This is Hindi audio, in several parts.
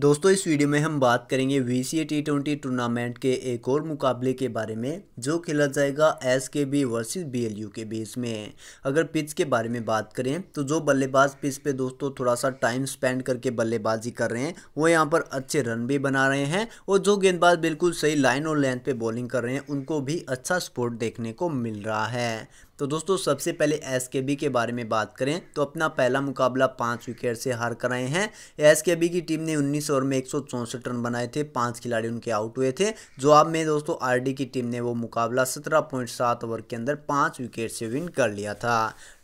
दोस्तों इस वीडियो में हम बात करेंगे V C T twenty tournament के एक और मुकाबले के बारे में जो खेला जाएगा S K B versus B L U के बीच में अगर पिच के बारे में बात करें तो जो बल्लेबाज पिच पे दोस्तों थोड़ा सा टाइम स्पेंड करके बल्लेबाजी कर रहे हैं वो यहाँ पर अच्छे रन भी बना रहे हैं और जो गेंदबाज बिल्कुल सही लाइन और लेंथ पर बॉलिंग कर रहे हैं उनको भी अच्छा स्पोर्ट देखने को मिल रहा है तो दोस्तों सबसे पहले एस के बी के बारे में बात करें तो अपना पहला मुकाबला पाँच विकेट से हार कर आए हैं एस के बी की टीम ने उन्नीस ओवर में एक रन बनाए थे पांच खिलाड़ी उनके आउट हुए थे जवाब में दोस्तों आर डी की टीम ने वो मुकाबला 17.7 पॉइंट सात ओवर के अंदर पांच विकेट से विन कर लिया था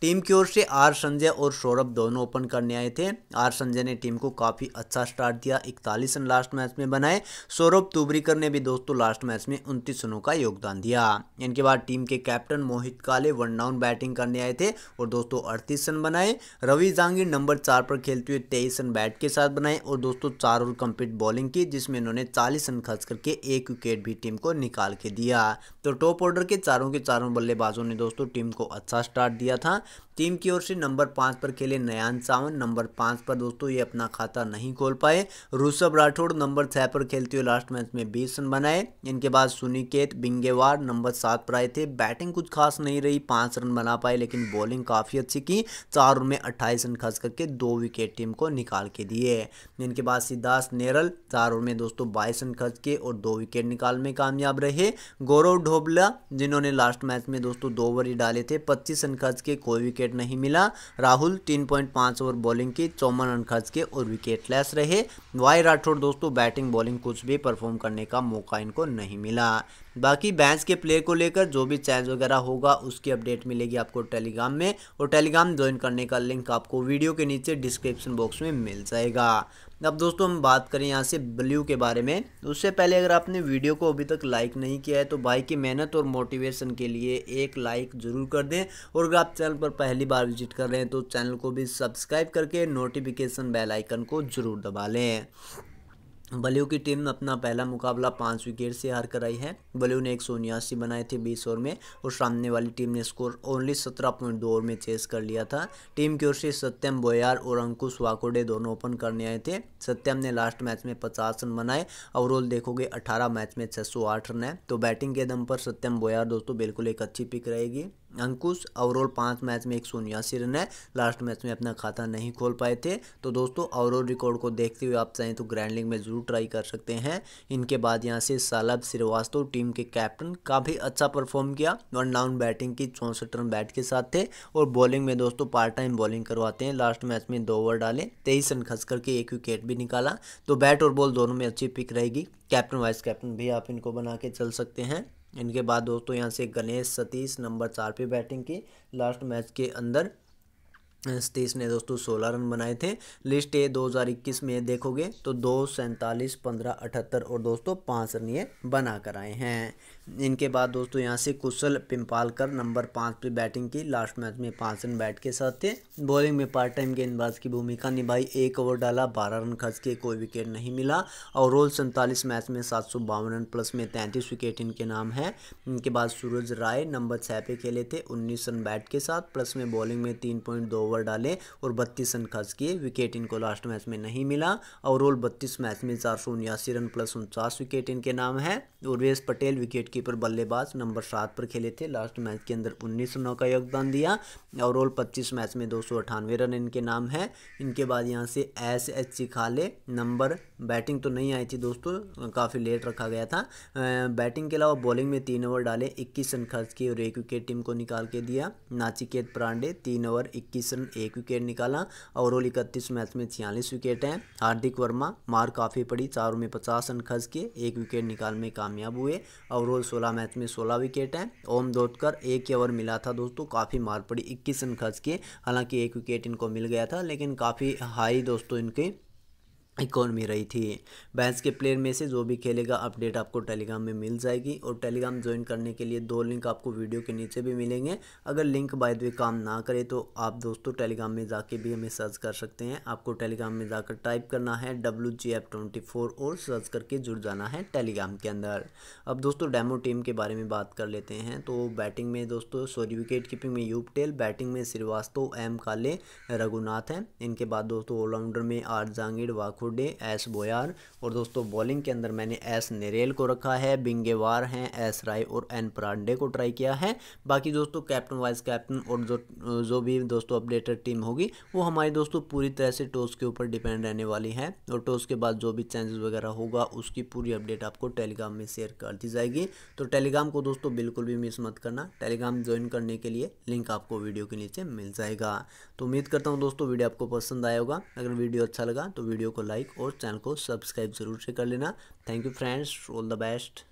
टीम की ओर से आर संजय और सौरभ दोनों ओपन करने आए थे आर संजय ने टीम को काफ़ी अच्छा स्टार्ट दिया इकतालीस रन लास्ट मैच में बनाए सौरभ तुबरीकर ने भी दोस्तों लास्ट मैच में उनतीस रनों का योगदान दिया इनके बाद टीम के कैप्टन मोहित काले वन डाउन बैटिंग करने आए थे और दोस्तों अड़तीस रन बनाए रवि जांगीर नंबर चार पर खेलते हुए तेईस रन बैट के साथ बनाए और दोस्तों चार ओवर कंप्लीट बॉलिंग की जिसमें इन्होंने चालीस रन खर्च करके एक विकेट भी टीम को निकाल के दिया तो टॉप ऑर्डर के चारों के चारों बल्लेबाजों ने दोस्तों टीम को अच्छा स्टार्ट दिया था टीम की ओर से नंबर पाँच पर खेले नयान सावन नंबर पाँच पर दोस्तों ये अपना खाता नहीं खोल पाए ऋषभ राठौड़ नंबर छः पर खेलते हुए लास्ट मैच में बीस रन बनाए इनके बाद सुनिकेत बिंगेवार नंबर सात पर आए थे बैटिंग कुछ खास नहीं रही पाँच रन बना पाए लेकिन बॉलिंग काफ़ी अच्छी की चार ओवर में अट्ठाईस रन खर्च करके दो विकेट टीम को निकाल के दिए इनके बाद सिद्धार्थ नेरल चार ओवर में दोस्तों बाईस रन खर्च के और दो विकेट निकाल में कामयाब रहे गौरव ढोबला जिन्होंने लास्ट मैच में दोस्तों दो ओवर ही डाले थे पच्चीस रन खर्च के कोई विकेट नहीं मिला राहुल तीन पॉइंट पांच ओवर बॉलिंग की चौवन रन खर्च के और विकेट लेस रहे वाई राठौड़ दोस्तों बैटिंग बॉलिंग कुछ भी परफॉर्म करने का मौका इनको नहीं मिला बाकी बैंस के प्लेयर को लेकर जो भी चेंज वगैरह होगा उसकी अपडेट मिलेगी आपको टेलीग्राम में और टेलीग्राम ज्वाइन करने का लिंक आपको वीडियो के नीचे डिस्क्रिप्शन बॉक्स में मिल जाएगा अब दोस्तों हम बात करें यहाँ से ब्लू के बारे में उससे पहले अगर आपने वीडियो को अभी तक लाइक नहीं किया है तो भाई की मेहनत और मोटिवेशन के लिए एक लाइक ज़रूर कर दें और अगर आप चैनल पर पहली बार विजिट कर रहे हैं तो चैनल को भी सब्सक्राइब करके नोटिफिकेशन बेल आइकन को ज़रूर दबा लें बल्यू की टीम ने अपना पहला मुकाबला पाँच विकेट से हार कराई है बल्यू ने एक सौ उन्यासी बनाए थे बीस ओवर में और सामने वाली टीम ने स्कोर ओनली सत्रह पॉइंट दो ओवर में चेस कर लिया था टीम की ओर से सत्यम बोयार और अंकुश वाकोडे दोनों ओपन करने आए थे सत्यम ने लास्ट मैच में पचास रन बनाए ओवरऑल देखोगे अठारह मैच में छः सौ आठ रन है तो बैटिंग के दम पर सत्यम बोयार दोस्तों बिल्कुल एक अच्छी पिक रहेगी अंकुश ओवरऑल पाँच मैच में एक सौ उन्यासी रन है लास्ट मैच में अपना खाता नहीं खोल पाए थे तो दोस्तों ओवरऑल रिकॉर्ड को देखते हुए आप चाहें तो ग्रैंड लीग में ज़रूर ट्राई कर सकते हैं इनके बाद यहाँ से सालभ श्रीवास्तव टीम के कैप्टन काफ़ी अच्छा परफॉर्म किया वन डाउन बैटिंग की चौंसठ रन बैट के साथ थे और बॉलिंग में दोस्तों पार्ट टाइम बॉलिंग करवाते हैं लास्ट मैच में दो ओवर डाले तेईस रन खस करके एक विकेट भी निकाला तो बैट और बॉल दोनों में अच्छी पिक रहेगी कैप्टन वाइस कैप्टन भी आप इनको बना के चल सकते हैं इनके बाद दोस्तों यहाँ से गणेश सतीश नंबर चार पे बैटिंग की लास्ट मैच के अंदर तीस ने दोस्तों सोलह रन बनाए थे लिस्ट ए 2021 में देखोगे तो दो सैंतालीस पंद्रह अठहत्तर और दोस्तों पाँच रन ये बना कर आए हैं इनके बाद दोस्तों यहाँ से कुशल पिंपालकर नंबर पाँच पे बैटिंग की लास्ट मैच में पाँच रन बैट के साथ थे बॉलिंग में पार्ट टाइम गेंदबाज की भूमिका निभाई एक ओवर डाला बारह रन खर्च के कोई विकेट नहीं मिला और रोल सैंतालीस मैच में सात रन प्लस में तैंतीस विकेट इनके नाम है इनके बाद सूरज राय नंबर छः पे खेले थे उन्नीस रन बैट के साथ प्लस में बॉलिंग में तीन पॉइंट दो ओवर डाले और बत्तीस रन खर्च किए विकेट इनको लास्ट मैच में नहीं मिला और ओवरऑल बत्तीस मैच में चार सौ उन्यासी रन प्लस उनचास विकेट इनके नाम है उर्वेश पटेल विकेट कीपर बल्लेबाज नंबर सात पर खेले थे लास्ट मैच के अंदर उन्नीस रनों का योगदान दिया ओवरऑल पच्चीस मैच में दो रन इनके नाम है इनके बाद यहाँ से S H Khale number batting तो नहीं आई थी दोस्तों काफ़ी लेट रखा गया था बैटिंग के अलावा बॉलिंग में तीन ओवर डाले इक्कीस रन खर्च किए और एक विकेट टीम को निकाल के दिया नाचिकेत प्रांडे तीन ओवर इक्कीस रन रन एक विकेट निकाला ओवरऑल इकतीस मैच में छियालीस विकेट हैं हार्दिक वर्मा मार काफ़ी पड़ी चार में पचास रन खर्च के एक विकेट निकालने में कामयाब हुए ओवरऑल सोलह मैच में सोलह विकेट हैं ओम दोतकर एक ही ओवर मिला था दोस्तों काफ़ी मार पड़ी इक्कीस रन खर्च के हालांकि एक विकेट इनको मिल गया था लेकिन काफ़ी हाई दोस्तों इनके मिल रही थी बैंस के प्लेयर में से जो भी खेलेगा अपडेट आपको टेलीग्राम में मिल जाएगी और टेलीग्राम ज्वाइन करने के लिए दो लिंक आपको वीडियो के नीचे भी मिलेंगे अगर लिंक बाय द वे काम ना करे तो आप दोस्तों टेलीग्राम में जाके भी हमें सर्च कर सकते हैं आपको टेलीग्राम में जाकर टाइप करना है W G F twenty four और सर्च करके जुड़ जाना है टेलीग्राम के अंदर अब दोस्तों डेमो टीम के बारे में बात कर लेते हैं तो बैटिंग में दोस्तों सॉरी विकेट कीपिंग में यूप टेल बैटिंग में श्रीवास्तव एम काले रघुनाथ हैं इनके बाद दोस्तों ऑलराउंडर में आर जांगिड़ वाखुड़ लोरडे एस बोयार और दोस्तों बॉलिंग के अंदर मैंने एस नेरेल को रखा है बिंगेवार हैं एस राय और एन परांडे को ट्राई किया है बाकी दोस्तों कैप्टन वाइस कैप्टन और जो जो भी दोस्तों अपडेटेड टीम होगी वो हमारी दोस्तों पूरी तरह से टॉस के ऊपर डिपेंड रहने वाली है और टॉस के बाद जो भी चेंजेस वगैरह होगा उसकी पूरी अपडेट आपको टेलीग्राम में शेयर कर दी जाएगी तो टेलीग्राम को दोस्तों बिल्कुल भी मिस मत करना टेलीग्राम ज्वाइन करने के लिए लिंक आपको वीडियो के नीचे मिल जाएगा तो उम्मीद करता हूँ दोस्तों वीडियो आपको पसंद आया होगा अगर वीडियो अच्छा लगा तो वीडियो को लाइक लाइक और चैनल को सब्सक्राइब जरूर से कर लेना thank you friends all the best